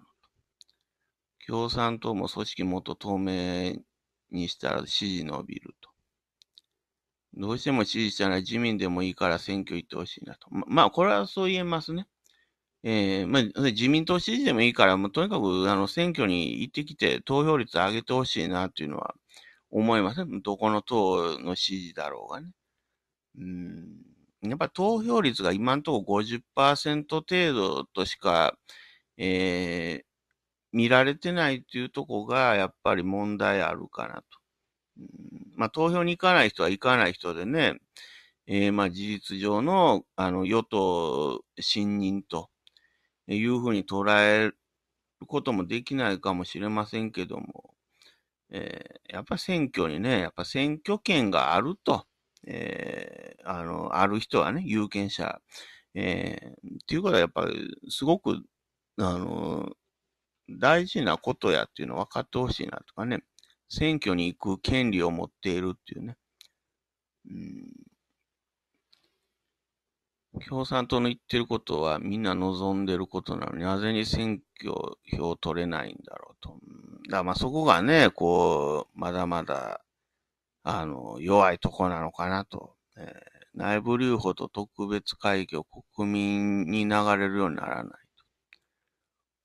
共産党も組織もっと透明にしたら支持伸びると。どうしても支持したら自民でもいいから選挙行ってほしいなと。ま、まあ、これはそう言えますね。えー、まあ、自民党支持でもいいから、もうとにかく、あの、選挙に行ってきて、投票率上げてほしいな、というのは思いますね。どこの党の支持だろうがね。うん。やっぱ投票率が今んところ50%程度としか、えー、見られてないっていうとこが、やっぱり問題あるかなと。うん、まあ、投票に行かない人は行かない人でね、えー、まあ、事実上の、あの、与党信任と、いうふうに捉えることもできないかもしれませんけども、えー、やっぱ選挙にね、やっぱ選挙権があると、えー、あの、ある人はね、有権者、えー、っていうことはやっぱりすごく、あの、大事なことやっていうのを分かってほしいなとかね、選挙に行く権利を持っているっていうね、うん共産党の言ってることはみんな望んでることなのに、なぜに選挙票取れないんだろうと。だまあそこがね、こう、まだまだ、あの、弱いとこなのかなと。えー、内部留保と特別会議を国民に流れるようにならないと。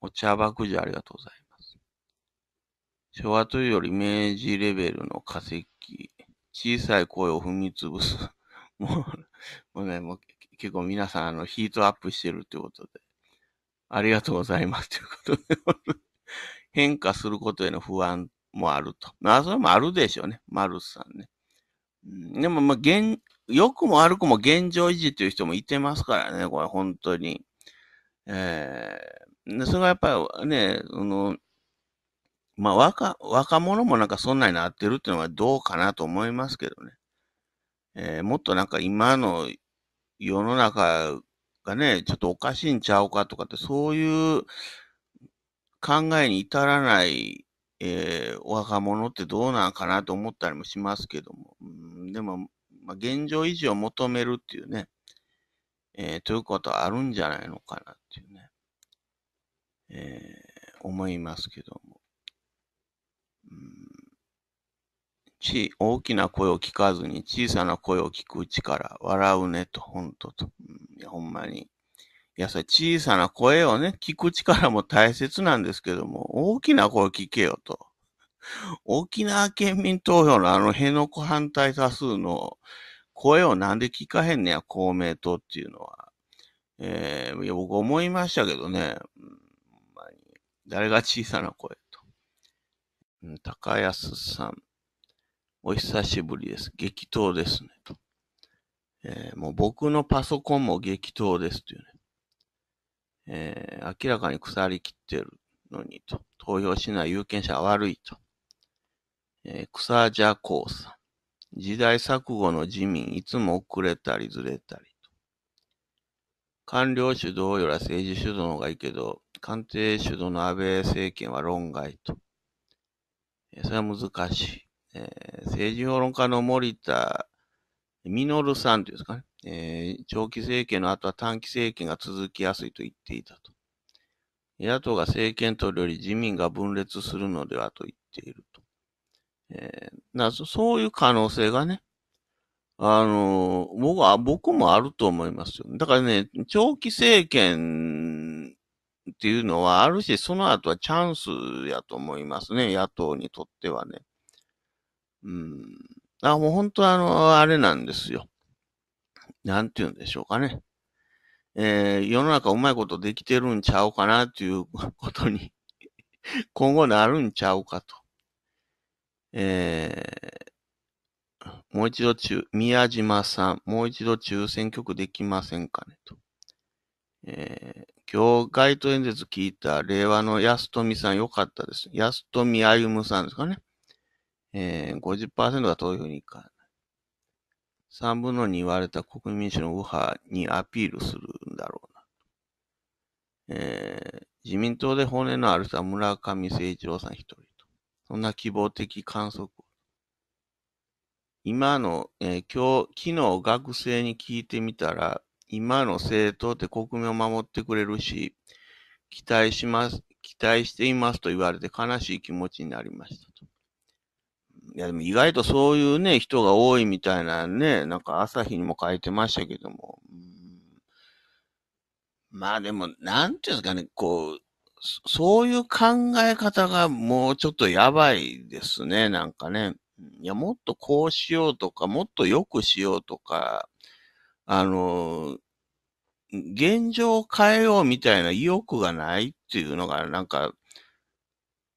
お茶爆ゃありがとうございます。昭和というより明治レベルの化石、小さい声を踏み潰す。もう、もうね、もう結構皆さん、あの、ヒートアップしてるということで、ありがとうございますということで 変化することへの不安もあると。まあ、それもあるでしょうね。マルスさんね。でも、まあ、現、良くも悪くも現状維持という人もいてますからね、これ、本当に。ええー、それがやっぱりね、その、まあ、若、若者もなんかそんなになってるっていうのはどうかなと思いますけどね。えー、もっとなんか今の世の中がね、ちょっとおかしいんちゃうかとかって、そういう考えに至らない、えー、若者ってどうなんかなと思ったりもしますけども。うん、でも、まあ、現状維持を求めるっていうね、えー、ということはあるんじゃないのかなっていうね、えー、思いますけども。うんち、大きな声を聞かずに小さな声を聞く力。笑うねと、ほんとと。いや、ほんまに。いや、それ小さな声をね、聞く力も大切なんですけども、大きな声を聞けよと。沖縄県民投票のあの辺野古反対多数の声をなんで聞かへんねや、公明党っていうのは。えー、いや僕思いましたけどね、うん、誰が小さな声と。高安さん。お久しぶりです。激闘ですね。とえー、もう僕のパソコンも激闘ですというね。えー、明らかに腐りきってるのにと。投票しない有権者は悪いと。えー、草じゃこうさん。時代錯誤の自民、いつも遅れたりずれたりと。官僚主導より政治主導の方がいいけど、官邸主導の安倍政権は論外と。えー、それは難しい。えー、政治評論家の森田実さんというんですかね、えー、長期政権の後は短期政権が続きやすいと言っていたと。野党が政権取るより自民が分裂するのではと言っていると。えー、そういう可能性がね、あの僕は、僕もあると思いますよ。だからね、長期政権っていうのは、あるし、その後はチャンスやと思いますね、野党にとってはね。うん。あ、もう本当あの、あれなんですよ。なんて言うんでしょうかね。えー、世の中うまいことできてるんちゃうかなという ことに今後なるんちゃうかと。えー、もう一度中、宮島さん、もう一度中選挙区できませんかねと。えー、今日街頭演説聞いた令和の安富さんよかったです。安富歩さんですかね。えー、50%が投票に行かない。3分の2われた国民主の右派にアピールするんだろうな。えー、自民党で本音のある人は村上誠一郎さん一人と。そんな希望的観測今の、えー、今日、昨日学生に聞いてみたら、今の政党って国民を守ってくれるし、期待します、期待していますと言われて悲しい気持ちになりましたと。いや、でも意外とそういうね、人が多いみたいなね、なんか朝日にも書いてましたけども。まあでも、なんていうんですかね、こう、そういう考え方がもうちょっとやばいですね、なんかね。いや、もっとこうしようとか、もっと良くしようとか、あの、現状を変えようみたいな意欲がないっていうのが、なんか、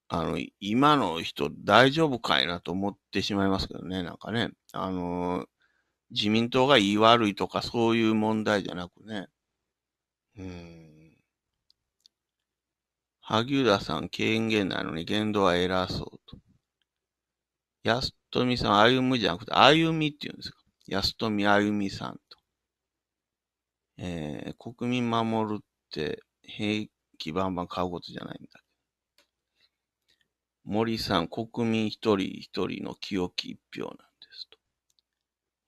あの、今の人大丈夫かいなと思ってしまいますけどね、なんかね。あの、自民党が言い悪いとかそういう問題じゃなくね。うん。萩生田さん権限なのに言動は偉そうと。安富さん、歩むじゃなくて、歩みって言うんですか。安富歩みさんと。えー、国民守るって、兵器バンバン買うことじゃないんだ。森さん、国民一人一人の清き一票なんですと。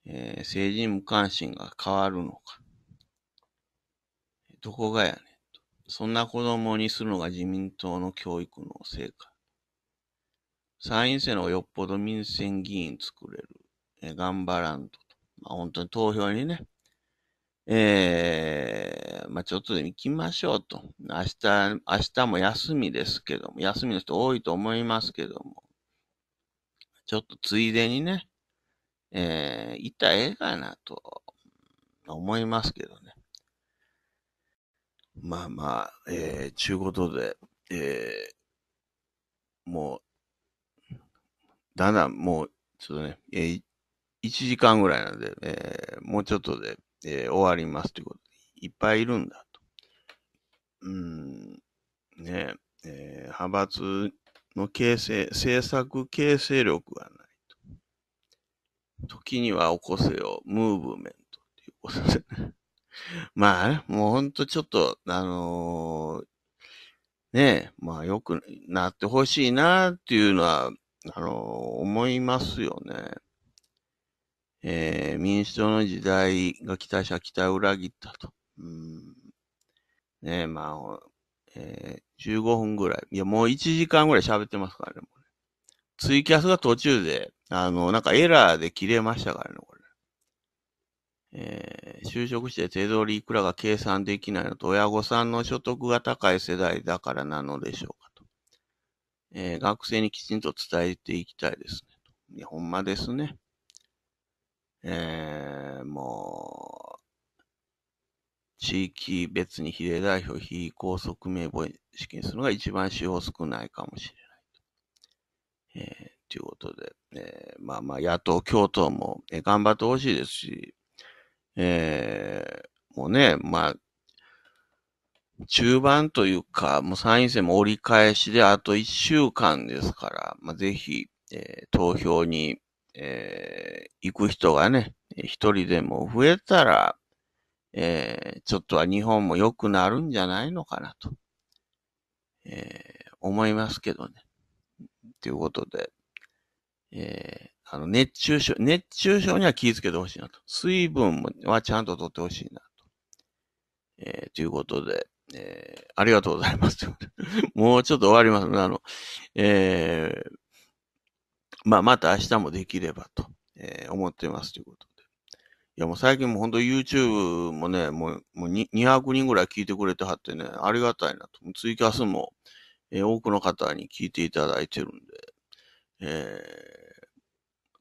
えー、政治に無関心が変わるのか。どこがやねんと。そんな子供にするのが自民党の教育の成果。参院選のよっぽど民選議員作れる。えー、頑張らんと。まあ、本当に投票にね、えー、まあ、ちょっとでも行きましょうと。明日、明日も休みですけども、休みの人多いと思いますけども、ちょっとついでにね、えー、行ったらええかなと思いますけどね。まあまあ、えー、ちゅうことで、えー、もう、だんだんもう、ちょっとね、えー、1時間ぐらいなんで、えー、もうちょっとで、えー、終わりますということで、いっぱいいるんだと。うん、ねえ、えー、派閥の形成、政策形成力がないと。時には起こせよ、ムーブメントっていうことですね。まあ、ね、もうほんとちょっと、あのー、ねえ、まあ良くなってほしいなっていうのは、あの思いますよね。えー、民主党の時代が期待者期待を裏切ったと。うん、ねまあ、えー、15分ぐらい。いや、もう1時間ぐらい喋ってますからね、ね、ツイキャスが途中で、あの、なんかエラーで切れましたからね、これ。えー、就職して手取りいくらが計算できないのと、親御さんの所得が高い世代だからなのでしょうかと。えー、学生にきちんと伝えていきたいですね。いや、ほんまですね。えー、もう、地域別に比例代表、非拘束名簿資支給するのが一番使用少ないかもしれないと。えー、ということで、えー、まあまあ、野党、共闘も、えー、頑張ってほしいですし、えー、もうね、まあ、中盤というか、もう参院選も折り返しであと1週間ですから、まあ、ぜひ、えー、投票にえー、行く人がね、一人でも増えたら、えー、ちょっとは日本も良くなるんじゃないのかなと、えー、思いますけどね。ということで、えー、あの、熱中症、熱中症には気をつけてほしいなと。水分はちゃんととってほしいなと。えー、ということで、えー、ありがとうございます。もうちょっと終わります。あの、えー、まあ、また明日もできればと、えー、思ってますということで。いや、もう最近も本当 YouTube もね、もうもう200人ぐらい聞いてくれてはってね、ありがたいなと。ツイキャスも、えー、多くの方に聞いていただいてるんで、えー、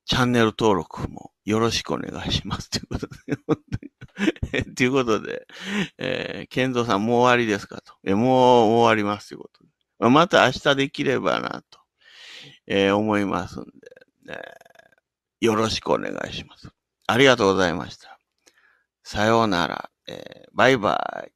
チャンネル登録もよろしくお願いしますということで、本当に。ということで、えー、ンゾさんもう終わりですかと。えもう終わりますということで。また明日できればなと。えー、思いますんで、ね、よろしくお願いします。ありがとうございました。さようなら。えー、バイバイ。